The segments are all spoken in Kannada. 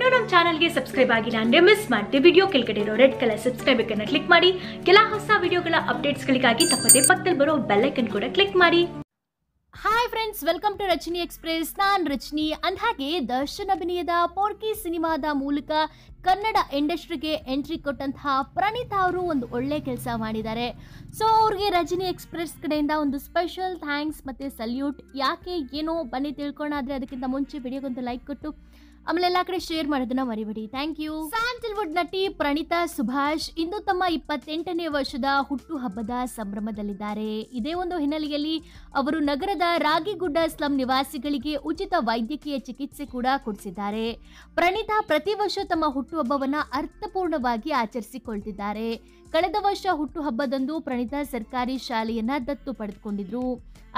ಇನ್ನೂ ನಮ್ಮ ಚಾನಲ್ಗೆ ಸಬ್ಸ್ಕ್ರೈಬ್ ಆಗಿಲ್ಲ ಅಂದ್ರೆ ಮಿಸ್ ಮಾಡಿದೆ ವಿಡಿಯೋ ಕೆಳಗಡೆ ಇರೋ ರೆಡ್ ಕಲರ್ ಸಬ್ಸ್ಕ್ರೈಬ್ ಅನ್ನ ಕ್ಲಿಕ್ ಮಾಡಿ ಕೆಲ ಹೊಸ ವಿಡಿಯೋಗಳ ಅಪ್ಡೇಟ್ಸ್ಗಳಿಗಾಗಿ ತಪ್ಪದೆ ಪಕ್ಕದಲ್ಲಿ ಬರೋ ಬೆಲ್ ಐಕನ್ ಕೂಡ ಕ್ಲಿಕ್ ಮಾಡಿ hi friends welcome to Rachani express ನಾನು ರಚನಿ ಹಾಗೆ ದರ್ಶನ್ ಅಭಿನಯದ ಪೋರ್ಕಿ ಸಿನಿಮಾದ ಮೂಲಕ ಕನ್ನಡ ಇಂಡಸ್ಟ್ರಿಗೆ ಎಂಟ್ರಿ ಕೊಟ್ಟಂತಹ ಪ್ರಣೀತಾ ಅವರು ಒಂದು ಒಳ್ಳೆ ಕೆಲಸ ಮಾಡಿದ್ದಾರೆ ಸೊ ಅವ್ರಿಗೆ ರಜನಿ ಎಕ್ಸ್ಪ್ರೆಸ್ ಕಡೆಯಿಂದ ಒಂದು ಸ್ಪೆಷಲ್ ಥ್ಯಾಂಕ್ಸ್ ಮತ್ತು ಸಲ್ಯೂಟ್ ಯಾಕೆ ಏನೋ ಬನ್ನಿ ತಿಳ್ಕೊಳ್ಳೋಣ ಅದಕ್ಕಿಂತ ಮುಂಚೆ ವಿಡಿಯೋಗೊಂದು ಲೈಕ್ ಕೊಟ್ಟು ಆಮೇಲೆ ಎಲ್ಲಾ ಕಡೆ ಶೇರ್ ಮಾಡೋದನ್ನ ಮರಿಬೇಡಿ ಥ್ಯಾಂಕ್ ಯು ಸ್ಯಾಂಡಲ್ವುಡ್ ನಟಿ ಪ್ರಣೀತಾ ಸುಭಾಷ್ ಇಂದು ತಮ್ಮ ಇಪ್ಪತ್ತೆಂಟನೇ ವರ್ಷದ ಹುಟ್ಟು ಹಬ್ಬದ ಸಂಭ್ರಮದಲ್ಲಿದ್ದಾರೆ ಇದೇ ಒಂದು ಹಿನ್ನೆಲೆಯಲ್ಲಿ ಅವರು ನಗರದ ರಾಗಿಗುಡ್ಡ ಸ್ಲಂ ನಿವಾಸಿಗಳಿಗೆ ಉಚಿತ ವೈದ್ಯಕೀಯ ಚಿಕಿತ್ಸೆ ಕೂಡ ಕೊಡಿಸಿದ್ದಾರೆ ಪ್ರಣೀತಾ ಪ್ರತಿ ವರ್ಷ ತಮ್ಮ ಹುಟ್ಟುಹಬ್ಬವನ್ನ ಅರ್ಥಪೂರ್ಣವಾಗಿ ಆಚರಿಸಿಕೊಳ್ತಿದ್ದಾರೆ ಕಳೆದ ವರ್ಷ ಹುಟ್ಟುಹಬ್ಬದಂದು ಪ್ರಣೀತಾ ಸರ್ಕಾರಿ ಶಾಲೆಯನ್ನ ದತ್ತು ಪಡೆದುಕೊಂಡಿದ್ರು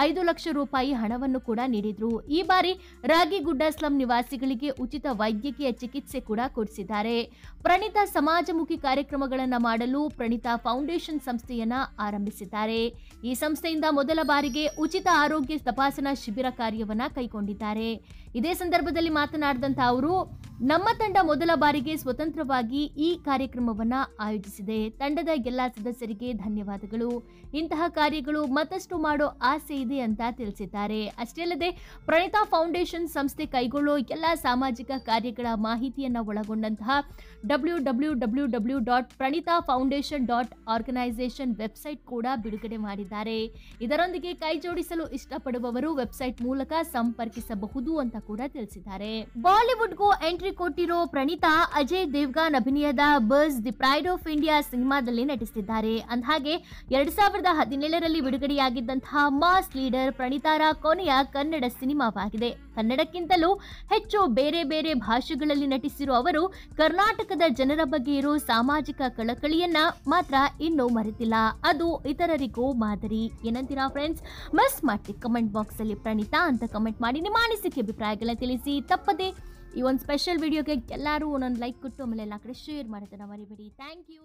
ಐದು ಲಕ್ಷ ರೂಪಾಯಿ ಹಣವನ್ನು ಕೂಡ ನೀಡಿದ್ರು ಈ ಬಾರಿ ರಾಗಿಗುಡ್ಡ ಸ್ಲಂ ನಿವಾಸಿಗಳಿಗೆ ಉಚಿತ ಉಚಿತ ವೈದ್ಯಕೀಯ ಚಿಕಿತ್ಸೆ ಕೂಡ ಕೊಡಿಸಿದ್ದಾರೆ ಪ್ರಣಿತ ಸಮಾಜಮುಖಿ ಕಾರ್ಯಕ್ರಮಗಳನ್ನು ಮಾಡಲು ಪ್ರಣಿತ ಫೌಂಡೇಶನ್ ಸಂಸ್ಥೆಯನ್ನ ಆರಂಭಿಸಿದ್ದಾರೆ ಈ ಸಂಸ್ಥೆಯಿಂದ ಮೊದಲ ಬಾರಿಗೆ ಉಚಿತ ಆರೋಗ್ಯ ತಪಾಸಣಾ ಶಿಬಿರ ಕಾರ್ಯವನ್ನ ಕೈಗೊಂಡಿದ್ದಾರೆ ಇದೇ ಸಂದರ್ಭದಲ್ಲಿ ಮಾತನಾಡಿದಂಥ ಅವರು ನಮ್ಮ ತಂಡ ಮೊದಲ ಬಾರಿಗೆ ಸ್ವತಂತ್ರವಾಗಿ ಈ ಕಾರ್ಯಕ್ರಮವನ್ನು ಆಯೋಜಿಸಿದೆ ತಂಡದ ಎಲ್ಲ ಸದಸ್ಯರಿಗೆ ಧನ್ಯವಾದಗಳು ಇಂತಹ ಕಾರ್ಯಗಳು ಮತ್ತಷ್ಟು ಮಾಡೋ ಆಸೆ ಇದೆ ಅಂತ ತಿಳಿಸಿದ್ದಾರೆ ಅಷ್ಟೇ ಅಲ್ಲದೆ ಪ್ರಣಿತಾ ಫೌಂಡೇಶನ್ ಸಂಸ್ಥೆ ಕೈಗೊಳ್ಳೋ ಎಲ್ಲ ಸಾಮಾಜಿಕ ಕಾರ್ಯಗಳ ಮಾಹಿತಿಯನ್ನು ಒಳಗೊಂಡಂತಹ W W W W dot Pranitha foundation dot organisation website ಕೂಡ ಬಿಡುಗಡೆ ಮಾಡಿದ್ದಾರೆ ಇದರೊಂದಿಗೆ ಕೈ ಜೋಡಿಸಲು ಇಷ್ಟಪಡುವವರು ವೆಬ್ಸೈಟ್ ಮೂಲಕ ಸಂಪರ್ಕಿಸಬಹುದು ಅಂತ ಕೂಡ ತಿಳಿಸಿದ್ದಾರೆ ಬಾಲಿವುಡ್ಗೂ ಎಂಟ್ರಿ ಕೊಟ್ಟಿರೋ ಪ್ರಣಿತಾ ಅಜಯ್ ದೇವ್ಗಾನ್ ಅಭಿನಯದ ಬಸ್ ದಿ ಪ್ರೈಡ್ ಆಫ್ ಇಂಡಿಯಾ ಸಿನಿಮಾದಲ್ಲಿ ನಟಿಸಿದ್ದಾರೆ ಅಂದಹಾಗೆ ಎರಡ್ ಸಾವಿರದ ಹದಿನೇಳರಲ್ಲಿ ಬಿಡುಗಡೆಯಾಗಿದ್ದಂತಹ ಮಾಸ್ ಲೀಡರ್ ಪ್ರಣೀತಾರ ಕೊನೆಯ ಕನ್ನಡ ಸಿನಿಮಾವಾಗಿದೆ ಕನ್ನಡಕ್ಕಿಂತಲೂ ಹೆಚ್ಚು ಬೇರೆ ಬೇರೆ ಭಾಷೆಗಳಲ್ಲಿ ನಟಿಸಿರುವ ಅವರು ಕರ್ನಾಟಕದ ಜನರ ಬಗ್ಗೆ ಇರೋ ಸಾಮಾಜಿಕ ಕಳಕಳಿಯನ್ನ ಮಾತ್ರ ಇನ್ನೂ ಮರೆತಿಲ್ಲ ಅದು ಇತರರಿಗೂ ಮಾದರಿ ಏನಂತೀರಾ ಫ್ರೆಂಡ್ಸ್ ಮಿಸ್ ಮಾಡಿ ಕಮೆಂಟ್ ಬಾಕ್ಸ್ ಅಲ್ಲಿ ಪ್ರಣೀತಾ ಅಂತ ಕಮೆಂಟ್ ಮಾಡಿ ನಿಮ್ಮ ಅನಿಸಿಕೆ ಅಭಿಪ್ರಾಯಗಳನ್ನ ತಿಳಿಸಿ ತಪ್ಪದೆ ಈ ಒಂದು ಸ್ಪೆಷಲ್ ವಿಡಿಯೋಗೆ ಎಲ್ಲರೂ ಒಂದೊಂದು ಲೈಕ್ ಕೊಟ್ಟು ಆಮೇಲೆ ಎಲ್ಲ ಕಡೆ ಶೇರ್ ಮಾಡೋದನ್ನು ಮರಿಬೇಡಿ ಥ್ಯಾಂಕ್ ಯು